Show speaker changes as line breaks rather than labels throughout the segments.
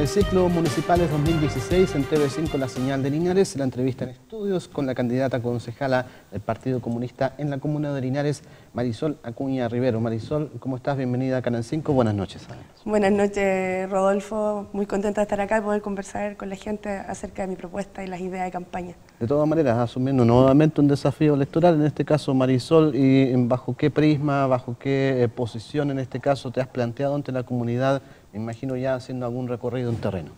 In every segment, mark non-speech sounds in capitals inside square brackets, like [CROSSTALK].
En el ciclo municipal 2016, en TV5 La Señal de Linares, la entrevista en estudios con la candidata concejala del Partido Comunista en la comuna de Linares, Marisol Acuña Rivero. Marisol, ¿cómo estás? Bienvenida a Canal 5. Buenas noches.
Buenas noches, Rodolfo. Muy contenta de estar acá y poder conversar con la gente acerca de mi propuesta y las ideas de campaña.
De todas maneras, asumiendo nuevamente un desafío electoral, en este caso Marisol, ¿y bajo qué prisma, bajo qué eh, posición en este caso te has planteado ante la comunidad me imagino ya haciendo algún recorrido en terreno.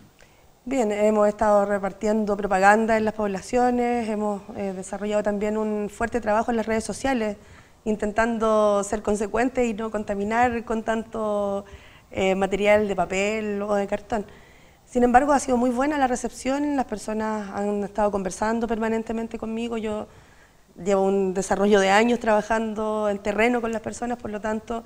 Bien, hemos estado repartiendo propaganda en las poblaciones, hemos eh, desarrollado también un fuerte trabajo en las redes sociales, intentando ser consecuentes y no contaminar con tanto eh, material de papel o de cartón. Sin embargo, ha sido muy buena la recepción, las personas han estado conversando permanentemente conmigo, yo llevo un desarrollo de años trabajando en terreno con las personas, por lo tanto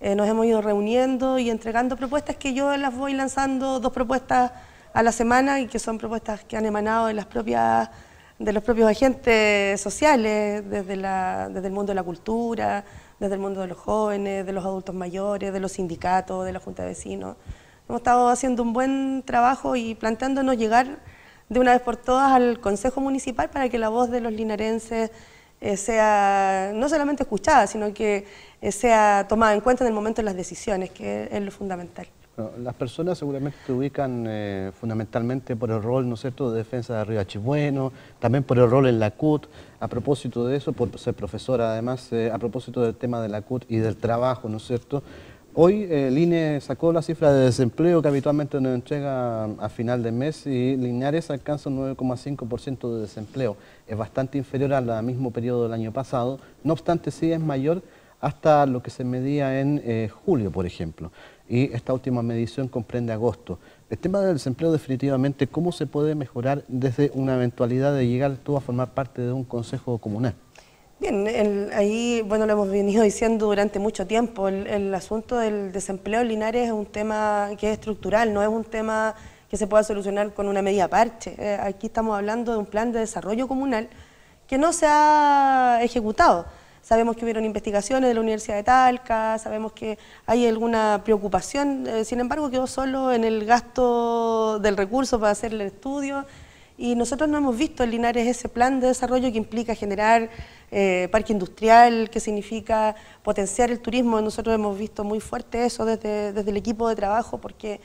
eh, nos hemos ido reuniendo y entregando propuestas que yo las voy lanzando dos propuestas a la semana y que son propuestas que han emanado de las propias de los propios agentes sociales, desde, la, desde el mundo de la cultura, desde el mundo de los jóvenes, de los adultos mayores, de los sindicatos, de la Junta de Vecinos. Hemos estado haciendo un buen trabajo y planteándonos llegar de una vez por todas al Consejo Municipal para que la voz de los linarenses eh, sea no solamente escuchada, sino que eh, sea tomada en cuenta en el momento de las decisiones, que es lo fundamental.
las personas seguramente se ubican eh, fundamentalmente por el rol, ¿no es cierto?, de defensa de Río Achibueno, también por el rol en la CUT. A propósito de eso, por ser profesora además, a propósito del tema de la CUT y del trabajo, ¿no es cierto?, Hoy el eh, INE sacó la cifra de desempleo que habitualmente nos entrega a final de mes y Linares alcanza un 9,5% de desempleo. Es bastante inferior al mismo periodo del año pasado, no obstante sí es mayor hasta lo que se medía en eh, julio, por ejemplo. Y esta última medición comprende agosto. El tema del desempleo definitivamente, ¿cómo se puede mejorar desde una eventualidad de llegar tú a formar parte de un consejo comunal?
Bien, ahí, bueno, lo hemos venido diciendo durante mucho tiempo, el, asunto del desempleo en Linares es un tema que es estructural, no es un tema que se pueda solucionar con una medida parche. Eh, aquí estamos hablando de un plan de desarrollo comunal que no se ha ejecutado. Sabemos que hubieron investigaciones de la Universidad de Talca, sabemos que hay alguna preocupación, eh, sin embargo quedó solo en el gasto del recurso para hacer el estudio, y nosotros no hemos visto en Linares ese plan de desarrollo que implica generar eh, parque industrial, que significa potenciar el turismo. Nosotros hemos visto muy fuerte eso desde, el equipo de trabajo, porque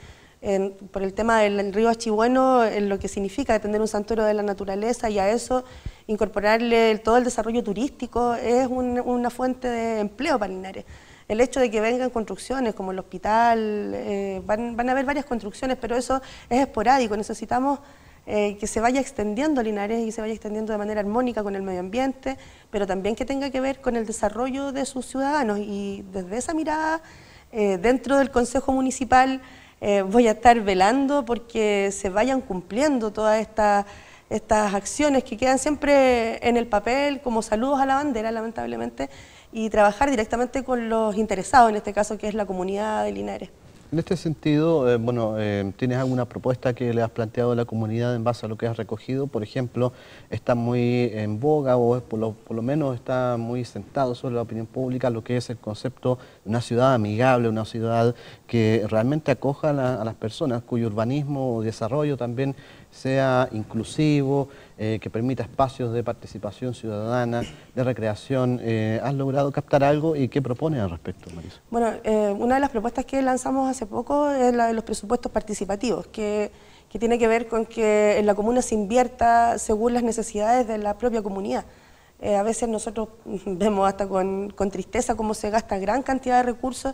por el tema del río Achibueno, en lo que significa tener un santuario de la naturaleza y a eso incorporarle todo el desarrollo turístico es una fuente de empleo para Linares el hecho de que vengan construcciones como el hospital, eh, van, van, a haber varias construcciones, pero eso es esporádico, necesitamos eh, que se vaya extendiendo Linares y se vaya extendiendo de manera armónica con el medio ambiente, pero también que tenga que ver con el desarrollo de sus ciudadanos. Y desde esa mirada, eh, dentro del Consejo Municipal, eh, voy a estar velando porque se vayan cumpliendo todas estas estas acciones que quedan siempre en el papel como saludos a la bandera, lamentablemente, y trabajar directamente con los interesados, en este caso que es la comunidad de Linares.
En este sentido, eh, bueno, eh, ¿tienes alguna propuesta que le has planteado a la comunidad en base a lo que has recogido? Por ejemplo, está muy en boga o por lo menos está muy sentado sobre la opinión pública lo que es el concepto una ciudad amigable, una ciudad que realmente acoja a, las personas, cuyo urbanismo o desarrollo también sea inclusivo, eh, que permita espacios de participación ciudadana, de recreación. Eh, ¿Has logrado captar algo y qué propone al respecto,
Marisa? Bueno, eh, una de las propuestas que lanzamos hace poco es la de los presupuestos participativos, que, que tiene que ver con que en la comuna se invierta según las necesidades de la propia comunidad. Eh, a veces nosotros [LAUGHS] vemos hasta con, tristeza cómo se gasta gran cantidad de recursos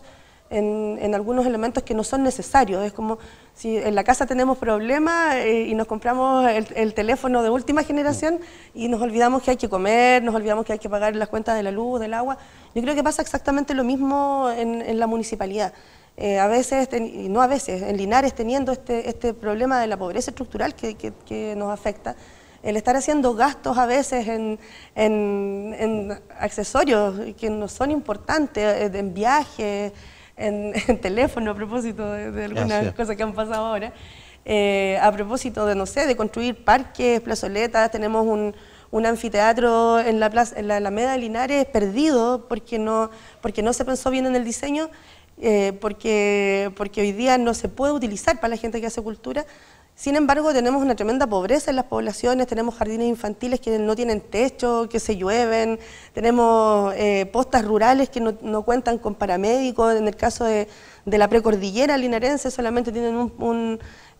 en, algunos elementos que no son necesarios. Es como si en la casa tenemos problemas eh, y nos compramos el, teléfono de última generación y nos olvidamos que hay que comer, nos olvidamos que hay que pagar las cuentas de la luz, del agua. Yo creo que pasa exactamente lo mismo en, en la municipalidad. Eh, a veces, y no a veces, en Linares teniendo este, este problema de la pobreza estructural que nos afecta, el estar haciendo gastos a veces en, en, accesorios que no son importantes, eh, en viajes, [LAUGHS] en, teléfono a propósito de, algunas cosas que han pasado ahora, eh, a propósito de, no sé, de construir parques, plazoletas, tenemos un, un anfiteatro en la, plaza, en la Alameda de Linares perdido porque no, porque no se pensó bien en el diseño, eh, porque, porque hoy día no se puede utilizar para la gente que hace cultura. Sin embargo, tenemos una tremenda pobreza en las poblaciones, tenemos jardines infantiles que no tienen techo, que se llueven, tenemos eh, postas rurales que no, cuentan con paramédicos, en el caso de, la precordillera linarense solamente tienen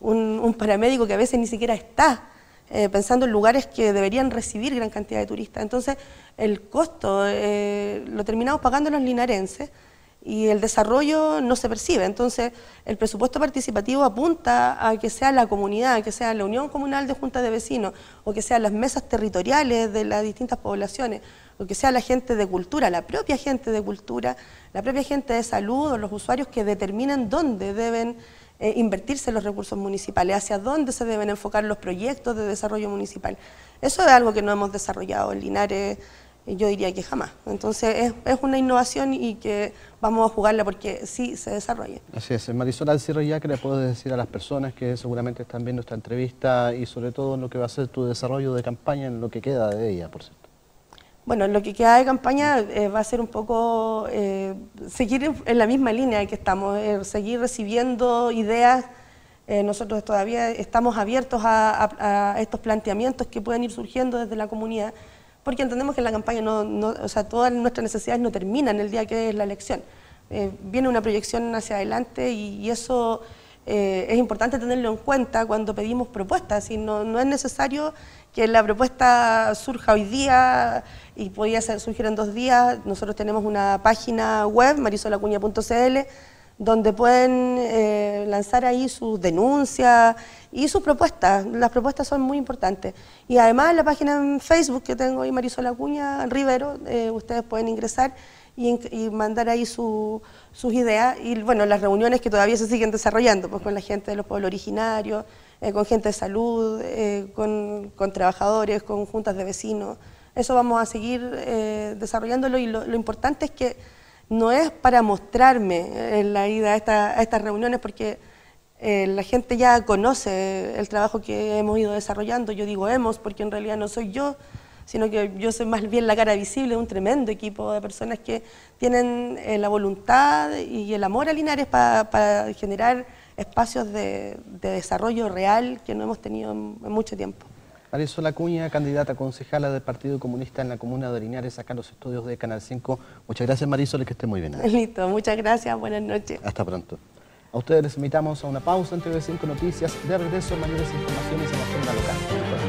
un, paramédico que a veces ni siquiera está, eh, pensando en lugares que deberían recibir gran cantidad de turistas. Entonces, el costo eh, lo terminamos pagando los linarenses, y el desarrollo no se percibe. Entonces, el presupuesto participativo apunta a que sea la comunidad, que sea la unión comunal de juntas de vecinos, o que sean las mesas territoriales de las distintas poblaciones, o que sea la gente de cultura, la propia gente de cultura, la propia gente de salud, o los usuarios que determinen dónde deben eh, invertirse los recursos municipales, hacia dónde se deben enfocar los proyectos de desarrollo municipal. Eso es algo que no hemos desarrollado en Linares yo diría que jamás. Entonces es, una innovación y que vamos a jugarla porque sí se desarrolla.
Así es, Marisol Cierro ya que le puedes decir a las personas que seguramente están viendo esta entrevista y sobre todo en lo que va a ser tu desarrollo de campaña, en lo que queda de ella, por
cierto. Bueno, en lo que queda de campaña eh, va a ser un poco eh, seguir en la misma línea que estamos, eh, seguir recibiendo ideas. nosotros todavía estamos abiertos a, a estos planteamientos que pueden ir surgiendo desde la comunidad porque entendemos que la campaña o sea, todas nuestras necesidades no terminan el día que es la elección. Eh, viene una proyección hacia adelante y, eso eh, es importante tenerlo en cuenta cuando pedimos propuestas. no, no, es necesario que la propuesta surja hoy día y podía surgir en dos días. Nosotros tenemos una página web, marisolacuña.cl, donde pueden eh, lanzar ahí sus denuncias y sus propuestas. Las propuestas son muy importantes. Y además la página en Facebook que tengo ahí, Marisol Acuña Rivero, eh, ustedes pueden ingresar y, mandar ahí sus ideas. Y bueno, las reuniones que todavía se siguen desarrollando, pues con la gente de los pueblos originarios, eh, con gente de salud, con, con, trabajadores, con juntas de vecinos. Eso vamos a seguir desarrollándolo y lo importante es que no es para mostrarme en la ida a, estas reuniones porque eh, la gente ya conoce el trabajo que hemos ido desarrollando. Yo digo hemos porque en realidad no soy yo, sino que yo soy más bien la cara visible de un tremendo equipo de personas que tienen eh, la voluntad y el amor a Linares para generar espacios de, desarrollo real que no hemos tenido en mucho tiempo.
Marisol Cuña, candidata concejala del Partido Comunista en la comuna de Linares, acá en los estudios de Canal 5. Muchas gracias Marisol, que esté muy bien. [LAUGHS]
Listo, muchas gracias, buenas noches.
Hasta pronto. A ustedes les invitamos a una pausa en TV5 Noticias, de regreso mayores informaciones en la agenda local.